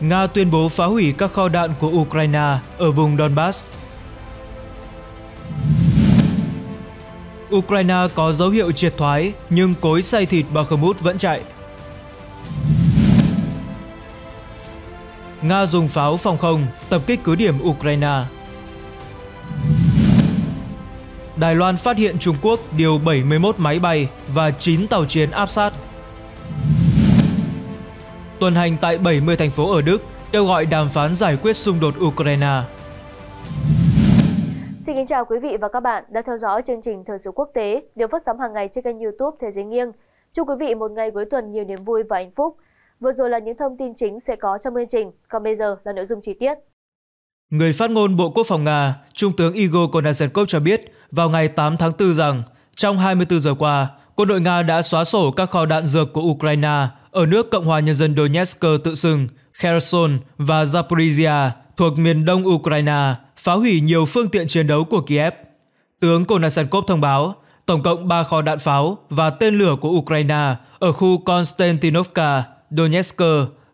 Nga tuyên bố phá hủy các kho đạn của Ukraine ở vùng Donbass. Ukraine có dấu hiệu triệt thoái, nhưng cối xay thịt Bakhmut vẫn chạy. Nga dùng pháo phòng không tập kích cứ điểm Ukraine. Đài Loan phát hiện Trung Quốc điều 71 máy bay và 9 tàu chiến áp sát tuần hành tại 70 thành phố ở Đức kêu gọi đàm phán giải quyết xung đột Ukraine. Xin kính chào quý vị và các bạn đã theo dõi chương trình Thời sự quốc tế được phát sóng hàng ngày trên kênh youtube Thế giới nghiêng. Chúc quý vị một ngày cuối tuần nhiều niềm vui và hạnh phúc. Vừa rồi là những thông tin chính sẽ có trong chương trình, còn bây giờ là nội dung chi tiết. Người phát ngôn Bộ Quốc phòng Nga, Trung tướng Igor Konashenkov cho biết vào ngày 8 tháng 4 rằng trong 24 giờ qua, quân đội Nga đã xóa sổ các kho đạn dược của Ukraine ở nước Cộng hòa Nhân dân Donetsk tự xưng, Kherson và Zaporizhia thuộc miền đông Ukraine phá hủy nhiều phương tiện chiến đấu của Kiev. Tướng Konasenkov thông báo, tổng cộng 3 kho đạn pháo và tên lửa của Ukraine ở khu Konstantinovka, Donetsk,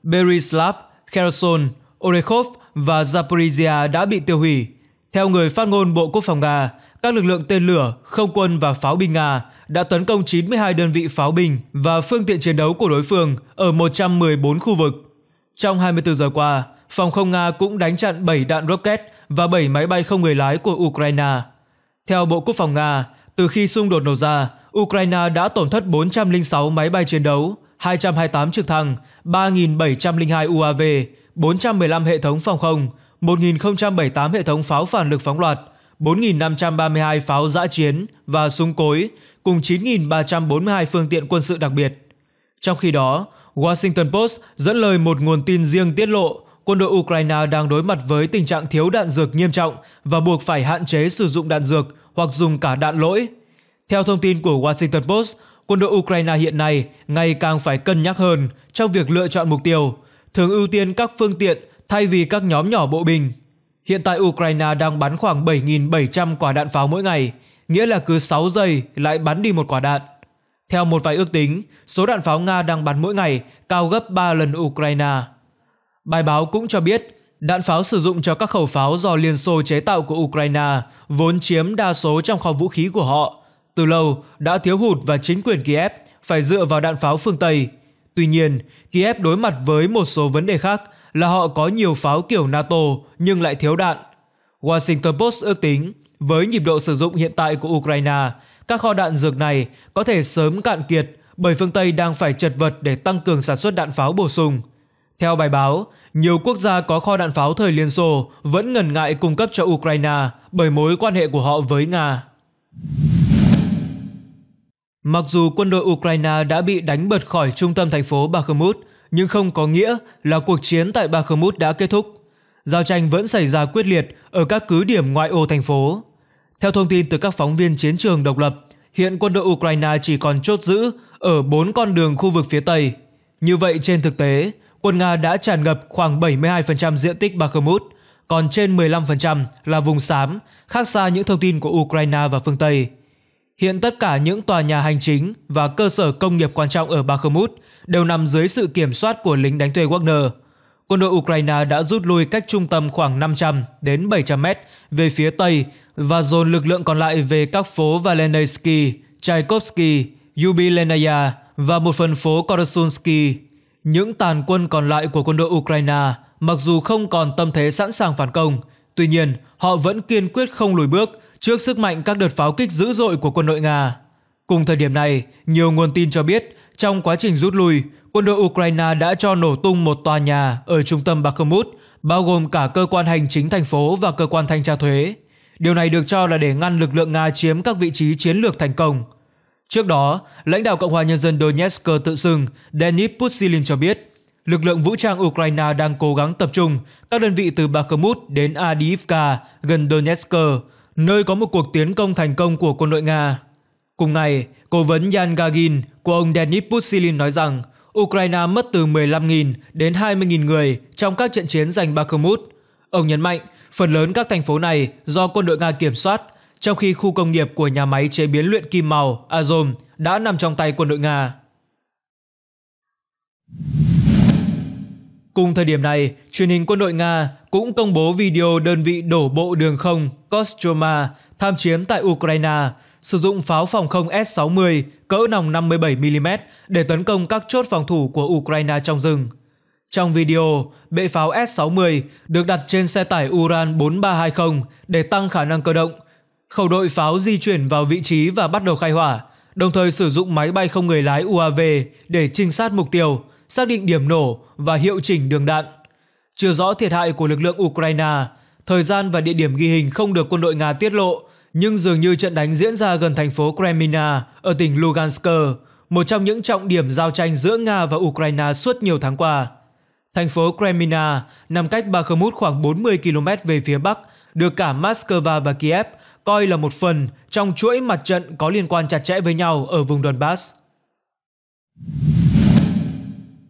Berislav, Kherson, Orekhov và Zaporizhia đã bị tiêu hủy. Theo người phát ngôn Bộ Quốc phòng Nga, các lực lượng tên lửa, không quân và pháo binh Nga đã tấn công 92 đơn vị pháo binh và phương tiện chiến đấu của đối phương ở 114 khu vực. Trong 24 giờ qua, phòng không Nga cũng đánh chặn 7 đạn rocket và 7 máy bay không người lái của Ukraine. Theo Bộ Quốc phòng Nga, từ khi xung đột nổ ra, Ukraine đã tổn thất 406 máy bay chiến đấu, 228 trực thăng, 3.702 UAV, 415 hệ thống phòng không, 1.078 hệ thống pháo phản lực phóng loạt, 4.532 pháo giã chiến và súng cối, cùng 9.342 phương tiện quân sự đặc biệt. Trong khi đó, Washington Post dẫn lời một nguồn tin riêng tiết lộ quân đội Ukraine đang đối mặt với tình trạng thiếu đạn dược nghiêm trọng và buộc phải hạn chế sử dụng đạn dược hoặc dùng cả đạn lỗi. Theo thông tin của Washington Post, quân đội Ukraine hiện nay ngày càng phải cân nhắc hơn trong việc lựa chọn mục tiêu, thường ưu tiên các phương tiện thay vì các nhóm nhỏ bộ binh. Hiện tại Ukraine đang bắn khoảng 7.700 quả đạn pháo mỗi ngày, nghĩa là cứ 6 giây lại bắn đi một quả đạn. Theo một vài ước tính, số đạn pháo Nga đang bắn mỗi ngày cao gấp 3 lần Ukraine. Bài báo cũng cho biết, đạn pháo sử dụng cho các khẩu pháo do Liên Xô chế tạo của Ukraine vốn chiếm đa số trong kho vũ khí của họ. Từ lâu đã thiếu hụt và chính quyền Kiev phải dựa vào đạn pháo phương Tây. Tuy nhiên, Kiev đối mặt với một số vấn đề khác là họ có nhiều pháo kiểu NATO nhưng lại thiếu đạn. Washington Post ước tính với nhịp độ sử dụng hiện tại của Ukraine, các kho đạn dược này có thể sớm cạn kiệt bởi phương Tây đang phải chật vật để tăng cường sản xuất đạn pháo bổ sung. Theo bài báo, nhiều quốc gia có kho đạn pháo thời Liên Xô vẫn ngần ngại cung cấp cho Ukraine bởi mối quan hệ của họ với Nga. Mặc dù quân đội Ukraine đã bị đánh bật khỏi trung tâm thành phố Bakhmut, nhưng không có nghĩa là cuộc chiến tại Bakhmut đã kết thúc. Giao tranh vẫn xảy ra quyết liệt ở các cứ điểm ngoại ô thành phố. Theo thông tin từ các phóng viên chiến trường độc lập, hiện quân đội Ukraine chỉ còn chốt giữ ở 4 con đường khu vực phía Tây. Như vậy trên thực tế, quân Nga đã tràn ngập khoảng 72% diện tích Bakhmut, còn trên 15% là vùng xám, khác xa những thông tin của Ukraine và phương Tây. Hiện tất cả những tòa nhà hành chính và cơ sở công nghiệp quan trọng ở Bakhmut đều nằm dưới sự kiểm soát của lính đánh thuê Wagner – quân đội Ukraine đã rút lui cách trung tâm khoảng 500 đến 700 mét về phía Tây và dồn lực lượng còn lại về các phố Valensky, Tchaikovsky, Yubilenaya và một phần phố Korosunsky. Những tàn quân còn lại của quân đội Ukraine mặc dù không còn tâm thế sẵn sàng phản công, tuy nhiên họ vẫn kiên quyết không lùi bước trước sức mạnh các đợt pháo kích dữ dội của quân đội Nga. Cùng thời điểm này, nhiều nguồn tin cho biết trong quá trình rút lui, quân đội Ukraine đã cho nổ tung một tòa nhà ở trung tâm Bakhmut, bao gồm cả cơ quan hành chính thành phố và cơ quan thanh tra thuế. Điều này được cho là để ngăn lực lượng Nga chiếm các vị trí chiến lược thành công. Trước đó, lãnh đạo Cộng hòa Nhân dân Donetsk tự xưng Denis Pushilin cho biết, lực lượng vũ trang Ukraine đang cố gắng tập trung các đơn vị từ Bakhmut đến Adivka gần Donetsk, nơi có một cuộc tiến công thành công của quân đội Nga. Cùng ngày, cố vấn Yan Gagin của ông Denis Pushilin nói rằng Ukraine mất từ 15.000 đến 20.000 người trong các trận chiến giành Bakhmut. Ông nhấn mạnh, phần lớn các thành phố này do quân đội Nga kiểm soát, trong khi khu công nghiệp của nhà máy chế biến luyện kim màu Azov đã nằm trong tay quân đội Nga. Cùng thời điểm này, truyền hình quân đội Nga cũng công bố video đơn vị đổ bộ đường không Kostroma tham chiến tại Ukraine sử dụng pháo phòng không S-60 cỡ nòng 57mm để tấn công các chốt phòng thủ của Ukraine trong rừng. Trong video, bệ pháo S-60 được đặt trên xe tải Uran 4320 để tăng khả năng cơ động. Khẩu đội pháo di chuyển vào vị trí và bắt đầu khai hỏa, đồng thời sử dụng máy bay không người lái UAV để trinh sát mục tiêu, xác định điểm nổ và hiệu chỉnh đường đạn. Chưa rõ thiệt hại của lực lượng Ukraine, thời gian và địa điểm ghi hình không được quân đội Nga tiết lộ nhưng dường như trận đánh diễn ra gần thành phố Kremina ở tỉnh Lugansk, một trong những trọng điểm giao tranh giữa Nga và Ukraine suốt nhiều tháng qua. Thành phố Kremina nằm cách Bakhmut khoảng 40 km về phía bắc, được cả Moscow và Kiev coi là một phần trong chuỗi mặt trận có liên quan chặt chẽ với nhau ở vùng Donbass.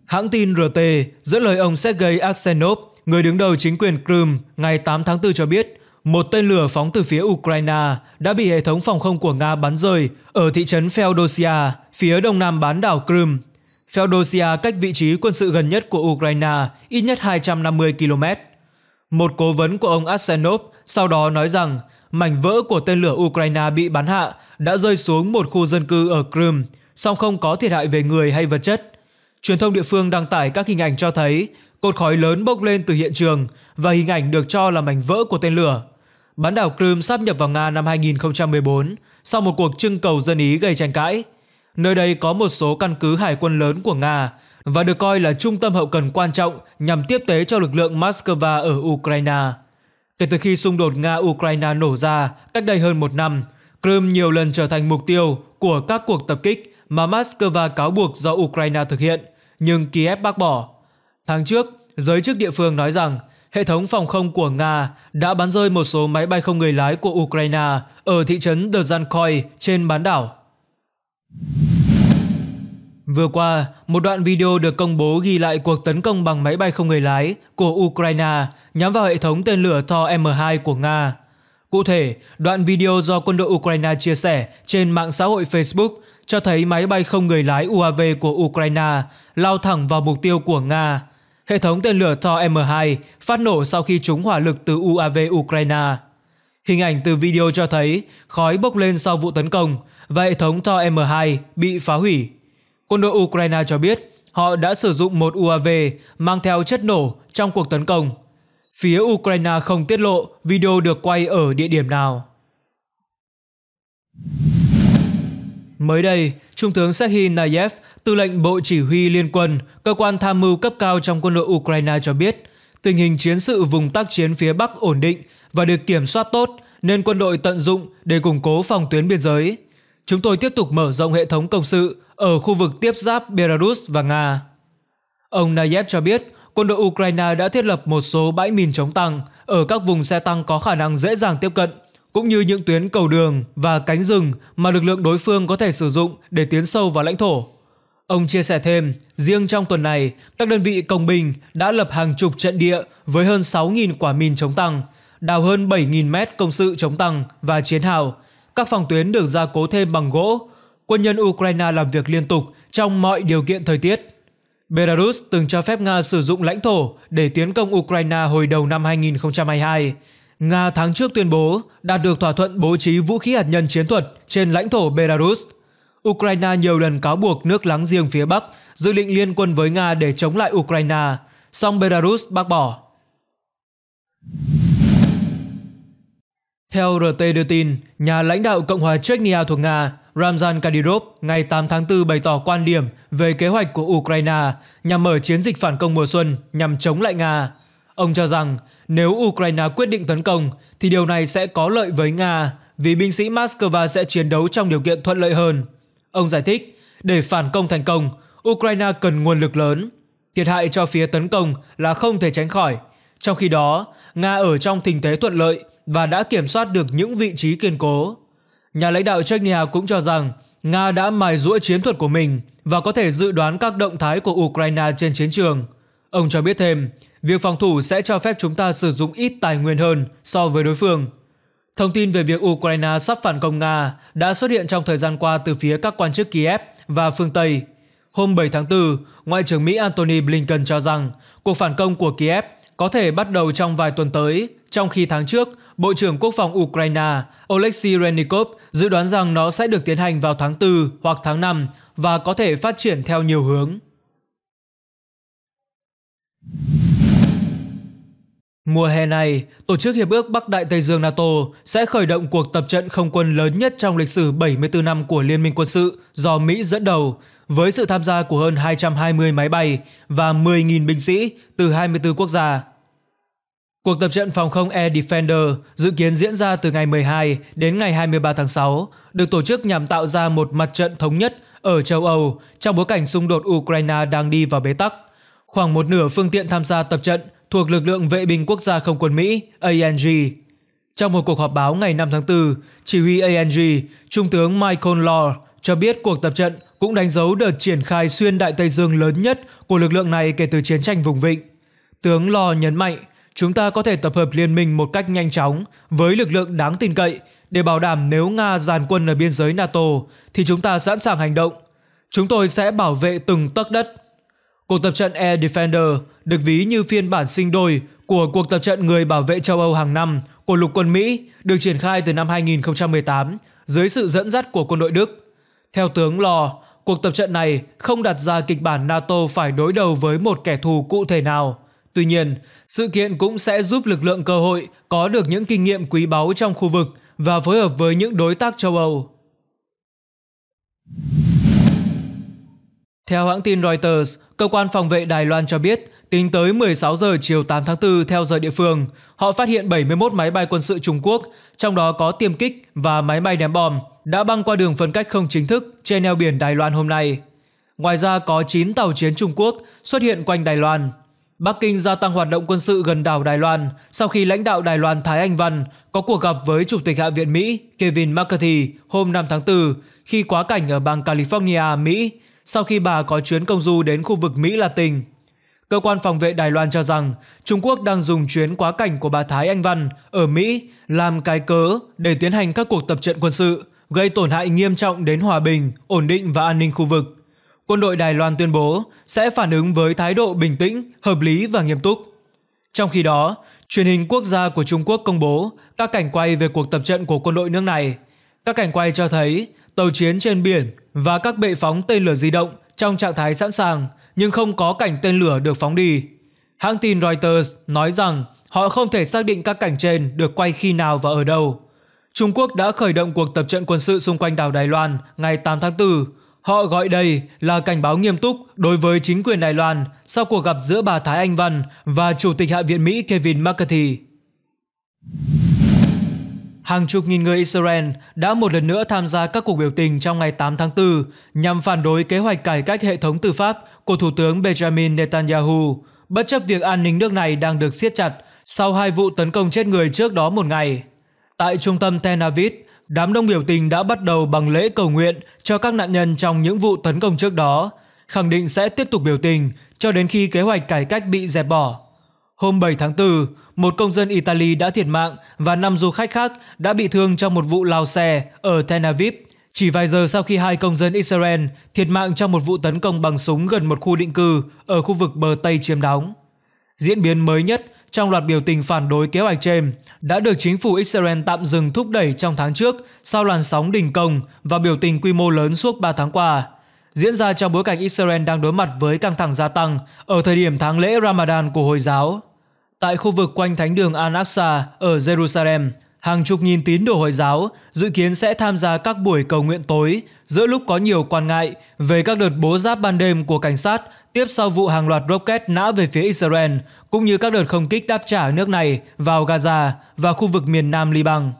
Hãng tin RT dẫn lời ông Sergei Aksenov, người đứng đầu chính quyền Crimea ngày 8 tháng 4 cho biết, một tên lửa phóng từ phía Ukraine đã bị hệ thống phòng không của Nga bắn rơi ở thị trấn Feodosia, phía đông nam bán đảo Crimea. Feodosia cách vị trí quân sự gần nhất của Ukraine ít nhất 250 km. Một cố vấn của ông Arsenov sau đó nói rằng mảnh vỡ của tên lửa Ukraine bị bắn hạ đã rơi xuống một khu dân cư ở Crimea, song không có thiệt hại về người hay vật chất. Truyền thông địa phương đăng tải các hình ảnh cho thấy cột khói lớn bốc lên từ hiện trường và hình ảnh được cho là mảnh vỡ của tên lửa. Bán đảo Crimea sáp nhập vào Nga năm 2014 sau một cuộc trưng cầu dân Ý gây tranh cãi. Nơi đây có một số căn cứ hải quân lớn của Nga và được coi là trung tâm hậu cần quan trọng nhằm tiếp tế cho lực lượng Moscow ở Ukraine. Kể từ khi xung đột Nga-Ukraine nổ ra cách đây hơn một năm, Crimea nhiều lần trở thành mục tiêu của các cuộc tập kích mà Moscow cáo buộc do Ukraine thực hiện, nhưng Kiev bác bỏ. Tháng trước, giới chức địa phương nói rằng hệ thống phòng không của Nga đã bắn rơi một số máy bay không người lái của Ukraine ở thị trấn Dzhankoy trên bán đảo. Vừa qua, một đoạn video được công bố ghi lại cuộc tấn công bằng máy bay không người lái của Ukraine nhắm vào hệ thống tên lửa Thor M2 của Nga. Cụ thể, đoạn video do quân đội Ukraine chia sẻ trên mạng xã hội Facebook cho thấy máy bay không người lái UAV của Ukraine lao thẳng vào mục tiêu của Nga Hệ thống tên lửa thor m 2 phát nổ sau khi trúng hỏa lực từ UAV Ukraine. Hình ảnh từ video cho thấy khói bốc lên sau vụ tấn công và hệ thống thor m 2 bị phá hủy. Quân đội Ukraine cho biết họ đã sử dụng một UAV mang theo chất nổ trong cuộc tấn công. Phía Ukraine không tiết lộ video được quay ở địa điểm nào. Mới đây, Trung tướng Serhiy Nayev Tư lệnh Bộ Chỉ huy Liên quân, cơ quan tham mưu cấp cao trong quân đội Ukraine cho biết, tình hình chiến sự vùng tác chiến phía Bắc ổn định và được kiểm soát tốt nên quân đội tận dụng để củng cố phòng tuyến biên giới. Chúng tôi tiếp tục mở rộng hệ thống công sự ở khu vực tiếp giáp Belarus và Nga. Ông Nayev cho biết, quân đội Ukraine đã thiết lập một số bãi mìn chống tăng ở các vùng xe tăng có khả năng dễ dàng tiếp cận, cũng như những tuyến cầu đường và cánh rừng mà lực lượng đối phương có thể sử dụng để tiến sâu vào lãnh thổ. Ông chia sẻ thêm, riêng trong tuần này, các đơn vị công binh đã lập hàng chục trận địa với hơn 6.000 quả mìn chống tăng, đào hơn 7.000 mét công sự chống tăng và chiến hào. Các phòng tuyến được gia cố thêm bằng gỗ. Quân nhân Ukraine làm việc liên tục trong mọi điều kiện thời tiết. Belarus từng cho phép Nga sử dụng lãnh thổ để tiến công Ukraine hồi đầu năm 2022. Nga tháng trước tuyên bố đạt được thỏa thuận bố trí vũ khí hạt nhân chiến thuật trên lãnh thổ Belarus – Ukraine nhiều lần cáo buộc nước láng giềng phía Bắc dự định liên quân với Nga để chống lại Ukraine, song Belarus bác bỏ. Theo RT đưa tin, nhà lãnh đạo Cộng hòa Chechnya thuộc Nga Ramzan Kadyrov ngày 8 tháng 4 bày tỏ quan điểm về kế hoạch của Ukraine nhằm mở chiến dịch phản công mùa xuân nhằm chống lại Nga. Ông cho rằng nếu Ukraine quyết định tấn công thì điều này sẽ có lợi với Nga vì binh sĩ Moscow sẽ chiến đấu trong điều kiện thuận lợi hơn. Ông giải thích, để phản công thành công, Ukraine cần nguồn lực lớn. Thiệt hại cho phía tấn công là không thể tránh khỏi. Trong khi đó, Nga ở trong tình thế thuận lợi và đã kiểm soát được những vị trí kiên cố. Nhà lãnh đạo Chechnya cũng cho rằng Nga đã mài rũa chiến thuật của mình và có thể dự đoán các động thái của Ukraine trên chiến trường. Ông cho biết thêm, việc phòng thủ sẽ cho phép chúng ta sử dụng ít tài nguyên hơn so với đối phương – Thông tin về việc Ukraine sắp phản công Nga đã xuất hiện trong thời gian qua từ phía các quan chức Kiev và phương Tây. Hôm 7 tháng 4, Ngoại trưởng Mỹ Antony Blinken cho rằng cuộc phản công của Kiev có thể bắt đầu trong vài tuần tới, trong khi tháng trước, Bộ trưởng Quốc phòng Ukraine Oleksiy Renikov dự đoán rằng nó sẽ được tiến hành vào tháng 4 hoặc tháng 5 và có thể phát triển theo nhiều hướng. Mùa hè này, Tổ chức Hiệp ước Bắc Đại Tây Dương NATO sẽ khởi động cuộc tập trận không quân lớn nhất trong lịch sử 74 năm của Liên minh quân sự do Mỹ dẫn đầu, với sự tham gia của hơn 220 máy bay và 10.000 binh sĩ từ 24 quốc gia. Cuộc tập trận phòng không Air Defender dự kiến diễn ra từ ngày 12 đến ngày 23 tháng 6, được tổ chức nhằm tạo ra một mặt trận thống nhất ở châu Âu trong bối cảnh xung đột Ukraine đang đi vào bế tắc. Khoảng một nửa phương tiện tham gia tập trận thuộc lực lượng vệ binh quốc gia không quân Mỹ ANG. Trong một cuộc họp báo ngày 5 tháng 4, chỉ huy ANG, Trung tướng Michael Law cho biết cuộc tập trận cũng đánh dấu đợt triển khai xuyên Đại Tây Dương lớn nhất của lực lượng này kể từ chiến tranh vùng vịnh. Tướng Law nhấn mạnh, chúng ta có thể tập hợp liên minh một cách nhanh chóng với lực lượng đáng tin cậy để bảo đảm nếu Nga dàn quân ở biên giới NATO thì chúng ta sẵn sàng hành động. Chúng tôi sẽ bảo vệ từng tấc đất Cuộc tập trận Air Defender được ví như phiên bản sinh đôi của cuộc tập trận người bảo vệ châu Âu hàng năm của lục quân Mỹ được triển khai từ năm 2018 dưới sự dẫn dắt của quân đội Đức. Theo tướng Lò, cuộc tập trận này không đặt ra kịch bản NATO phải đối đầu với một kẻ thù cụ thể nào. Tuy nhiên, sự kiện cũng sẽ giúp lực lượng cơ hội có được những kinh nghiệm quý báu trong khu vực và phối hợp với những đối tác châu Âu. Theo hãng tin Reuters, cơ quan phòng vệ Đài Loan cho biết, tính tới 16 giờ chiều 8 tháng 4 theo giờ địa phương, họ phát hiện 71 máy bay quân sự Trung Quốc, trong đó có tiêm kích và máy bay ném bom, đã băng qua đường phân cách không chính thức trên eo biển Đài Loan hôm nay. Ngoài ra có 9 tàu chiến Trung Quốc xuất hiện quanh Đài Loan. Bắc Kinh gia tăng hoạt động quân sự gần đảo Đài Loan sau khi lãnh đạo Đài Loan Thái Anh Văn có cuộc gặp với Chủ tịch Hạ viện Mỹ Kevin McCarthy hôm 5 tháng 4 khi quá cảnh ở bang California, Mỹ sau khi bà có chuyến công du đến khu vực Mỹ Latin. Cơ quan phòng vệ Đài Loan cho rằng Trung Quốc đang dùng chuyến quá cảnh của bà Thái Anh Văn ở Mỹ làm cái cớ để tiến hành các cuộc tập trận quân sự, gây tổn hại nghiêm trọng đến hòa bình, ổn định và an ninh khu vực. Quân đội Đài Loan tuyên bố sẽ phản ứng với thái độ bình tĩnh, hợp lý và nghiêm túc. Trong khi đó, truyền hình quốc gia của Trung Quốc công bố các cảnh quay về cuộc tập trận của quân đội nước này. Các cảnh quay cho thấy tàu chiến trên biển và các bệ phóng tên lửa di động trong trạng thái sẵn sàng nhưng không có cảnh tên lửa được phóng đi. Hãng tin Reuters nói rằng họ không thể xác định các cảnh trên được quay khi nào và ở đâu. Trung Quốc đã khởi động cuộc tập trận quân sự xung quanh đảo Đài Loan ngày 8 tháng 4. Họ gọi đây là cảnh báo nghiêm túc đối với chính quyền Đài Loan sau cuộc gặp giữa bà Thái Anh Văn và Chủ tịch Hạ viện Mỹ Kevin McCarthy. Hàng chục nghìn người Israel đã một lần nữa tham gia các cuộc biểu tình trong ngày 8 tháng 4 nhằm phản đối kế hoạch cải cách hệ thống tư pháp của Thủ tướng Benjamin Netanyahu, bất chấp việc an ninh nước này đang được siết chặt sau hai vụ tấn công chết người trước đó một ngày. Tại trung tâm Tel Aviv, đám đông biểu tình đã bắt đầu bằng lễ cầu nguyện cho các nạn nhân trong những vụ tấn công trước đó, khẳng định sẽ tiếp tục biểu tình cho đến khi kế hoạch cải cách bị dẹp bỏ. Hôm 7 tháng 4, một công dân Italy đã thiệt mạng và năm du khách khác đã bị thương trong một vụ lao xe ở Tel Aviv, chỉ vài giờ sau khi hai công dân Israel thiệt mạng trong một vụ tấn công bằng súng gần một khu định cư ở khu vực bờ Tây chiếm đóng. Diễn biến mới nhất trong loạt biểu tình phản đối kế hoạch trên đã được chính phủ Israel tạm dừng thúc đẩy trong tháng trước sau làn sóng đình công và biểu tình quy mô lớn suốt 3 tháng qua, diễn ra trong bối cảnh Israel đang đối mặt với căng thẳng gia tăng ở thời điểm tháng lễ Ramadan của Hồi giáo. Tại khu vực quanh thánh đường Al-Aqsa ở Jerusalem, hàng chục nghìn tín đồ Hồi giáo dự kiến sẽ tham gia các buổi cầu nguyện tối giữa lúc có nhiều quan ngại về các đợt bố giáp ban đêm của cảnh sát tiếp sau vụ hàng loạt rocket nã về phía Israel cũng như các đợt không kích đáp trả nước này vào Gaza và khu vực miền nam Liban.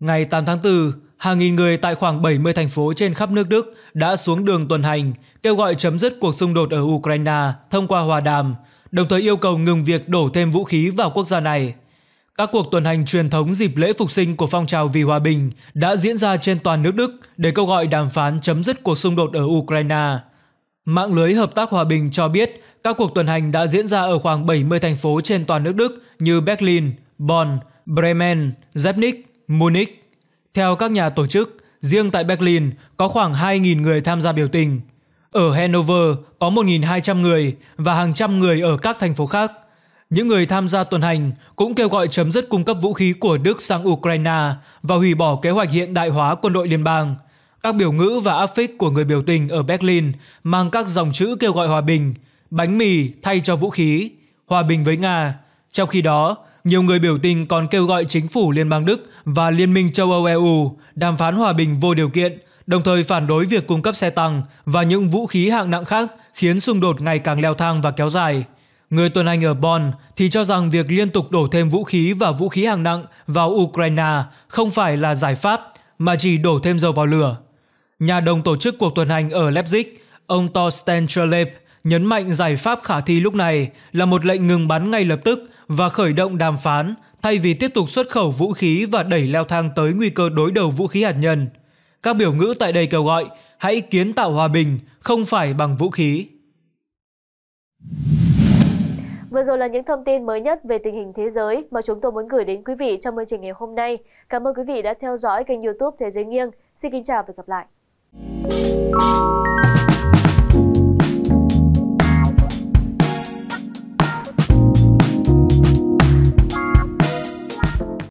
Ngày 8 tháng 4, hàng nghìn người tại khoảng 70 thành phố trên khắp nước Đức đã xuống đường tuần hành, kêu gọi chấm dứt cuộc xung đột ở Ukraine thông qua hòa đàm, đồng thời yêu cầu ngừng việc đổ thêm vũ khí vào quốc gia này. Các cuộc tuần hành truyền thống dịp lễ phục sinh của phong trào vì hòa bình đã diễn ra trên toàn nước Đức để kêu gọi đàm phán chấm dứt cuộc xung đột ở Ukraine. Mạng lưới Hợp tác Hòa bình cho biết các cuộc tuần hành đã diễn ra ở khoảng 70 thành phố trên toàn nước Đức như Berlin, Bonn, Bremen, Leipzig, Munich. Theo các nhà tổ chức, riêng tại Berlin có khoảng 2.000 người tham gia biểu tình. Ở Hanover có 1.200 người và hàng trăm người ở các thành phố khác. Những người tham gia tuần hành cũng kêu gọi chấm dứt cung cấp vũ khí của Đức sang Ukraine và hủy bỏ kế hoạch hiện đại hóa quân đội liên bang. Các biểu ngữ và áp phích của người biểu tình ở Berlin mang các dòng chữ kêu gọi hòa bình, bánh mì thay cho vũ khí, hòa bình với Nga. Trong khi đó, nhiều người biểu tình còn kêu gọi chính phủ Liên bang Đức và Liên minh châu Âu EU đàm phán hòa bình vô điều kiện, đồng thời phản đối việc cung cấp xe tăng và những vũ khí hạng nặng khác khiến xung đột ngày càng leo thang và kéo dài. Người tuần hành ở Bonn thì cho rằng việc liên tục đổ thêm vũ khí và vũ khí hạng nặng vào Ukraine không phải là giải pháp mà chỉ đổ thêm dầu vào lửa. Nhà đồng tổ chức cuộc tuần hành ở Leipzig, ông Thorsten Schlepp nhấn mạnh giải pháp khả thi lúc này là một lệnh ngừng bắn ngay lập tức và khởi động đàm phán thay vì tiếp tục xuất khẩu vũ khí và đẩy leo thang tới nguy cơ đối đầu vũ khí hạt nhân. Các biểu ngữ tại đây kêu gọi hãy kiến tạo hòa bình, không phải bằng vũ khí. Vừa rồi là những thông tin mới nhất về tình hình thế giới mà chúng tôi muốn gửi đến quý vị trong chương trình ngày hôm nay. Cảm ơn quý vị đã theo dõi kênh youtube Thế Giới Nghiêng. Xin kính chào và gặp lại.